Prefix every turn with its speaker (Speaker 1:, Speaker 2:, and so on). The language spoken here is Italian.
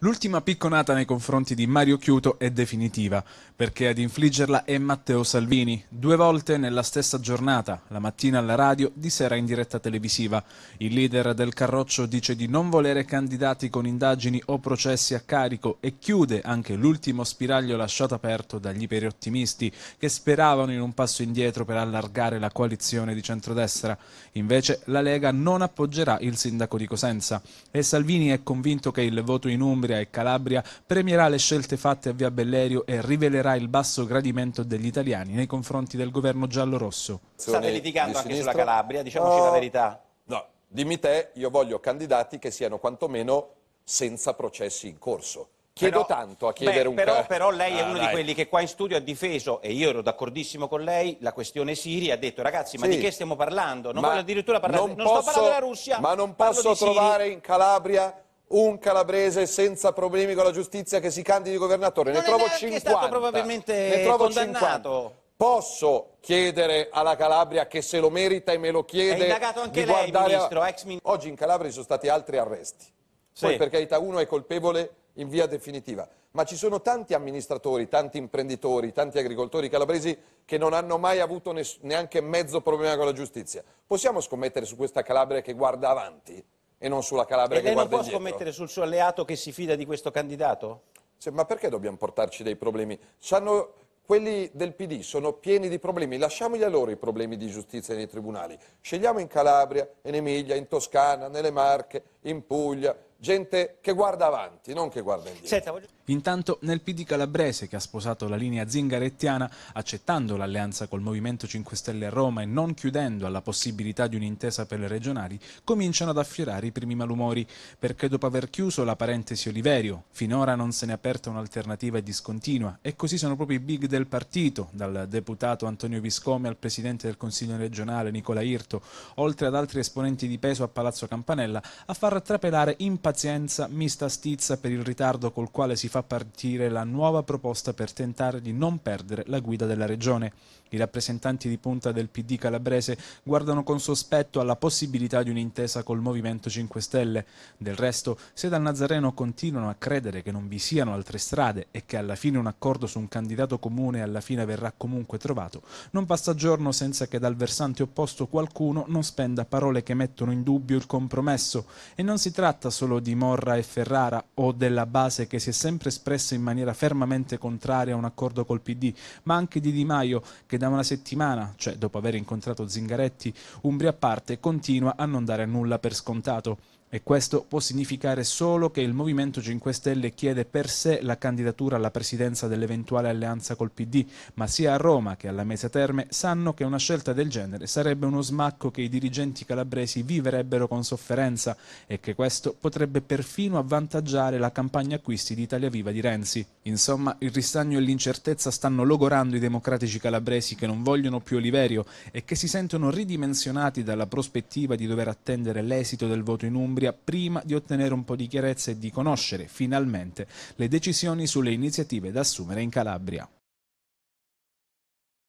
Speaker 1: L'ultima picconata nei confronti di Mario Chiuto è definitiva, perché ad infliggerla è Matteo Salvini, due volte nella stessa giornata, la mattina alla radio, di sera in diretta televisiva. Il leader del Carroccio dice di non volere candidati con indagini o processi a carico e chiude anche l'ultimo spiraglio lasciato aperto dagli iperottimisti che speravano in un passo indietro per allargare la coalizione di centrodestra. Invece la Lega non appoggerà il sindaco di Cosenza e Salvini è convinto che il voto in Umbria Umbria e Calabria premierà le scelte fatte a Via Bellerio e rivelerà il basso gradimento degli italiani nei confronti del governo giallorosso. State litigando anche sulla oh. Calabria,
Speaker 2: diciamoci oh. la verità. No, dimmi te, io voglio candidati che siano quantomeno senza processi in corso. Chiedo però, tanto a chiedere beh, un però, però lei è ah, uno dai. di quelli che qua in studio ha difeso, e io ero d'accordissimo con lei, la questione Siria, ha detto ragazzi ma sì, di che stiamo parlando? Non ma voglio addirittura parlare, non, non posso, sto parlando della Russia. Ma non posso trovare Siri. in Calabria un calabrese senza problemi con la giustizia che si candidi governatore. ne trovo 50. È stato probabilmente ne trovo condannato. 50. Posso chiedere alla Calabria che se lo merita e me lo chiede. È indagato anche lei, ministro, ex ministro. Oggi in Calabria ci sono stati altri arresti. Sì. Poi per carità uno è colpevole in via definitiva, ma ci sono tanti amministratori, tanti imprenditori, tanti agricoltori calabresi che non hanno mai avuto neanche mezzo problema con la giustizia. Possiamo scommettere su questa Calabria che guarda avanti? e non sulla Calabria e che guarda indietro. E lei non può scommettere sul suo alleato che si fida di questo candidato? Cioè, ma perché dobbiamo portarci dei problemi? C'hanno quelli del PD sono pieni di problemi, lasciamogli a loro i problemi di giustizia nei tribunali. Scegliamo in Calabria, in Emilia, in Toscana, nelle Marche, in Puglia, gente che guarda avanti, non che guarda indietro.
Speaker 1: Intanto nel PD calabrese, che ha sposato la linea zingarettiana, accettando l'alleanza col Movimento 5 Stelle a Roma e non chiudendo alla possibilità di un'intesa per le regionali, cominciano ad affiorare i primi malumori, perché dopo aver chiuso la parentesi Oliverio, finora non se n'è aperta un'alternativa e discontinua, e così sono proprio i big del partito, dal deputato Antonio Viscome al presidente del Consiglio regionale Nicola Irto, oltre ad altri esponenti di peso a Palazzo Campanella, a far trapelare impacciati pazienza, mista stizza per il ritardo col quale si fa partire la nuova proposta per tentare di non perdere la guida della regione. I rappresentanti di punta del PD calabrese guardano con sospetto alla possibilità di un'intesa col Movimento 5 Stelle. Del resto, se dal Nazareno continuano a credere che non vi siano altre strade e che alla fine un accordo su un candidato comune alla fine verrà comunque trovato, non passa giorno senza che dal versante opposto qualcuno non spenda parole che mettono in dubbio il compromesso. E non si tratta solo di Morra e Ferrara o della base che si è sempre espressa in maniera fermamente contraria a un accordo col PD, ma anche di Di Maio che da una settimana, cioè dopo aver incontrato Zingaretti, Umbria a parte, continua a non dare nulla per scontato e questo può significare solo che il Movimento 5 Stelle chiede per sé la candidatura alla presidenza dell'eventuale alleanza col PD, ma sia a Roma che alla Mesa Terme sanno che una scelta del genere sarebbe uno smacco che i dirigenti calabresi viverebbero con sofferenza e che questo potrebbe perfino avvantaggiare la campagna acquisti di Italia Viva di Renzi. Insomma, il ristagno e l'incertezza stanno logorando i democratici calabresi che non vogliono più Oliverio e che si sentono ridimensionati dalla prospettiva di dover attendere l'esito del voto in Umbria Calabria prima di ottenere un po' di chiarezza e di conoscere finalmente le decisioni sulle iniziative da assumere in Calabria.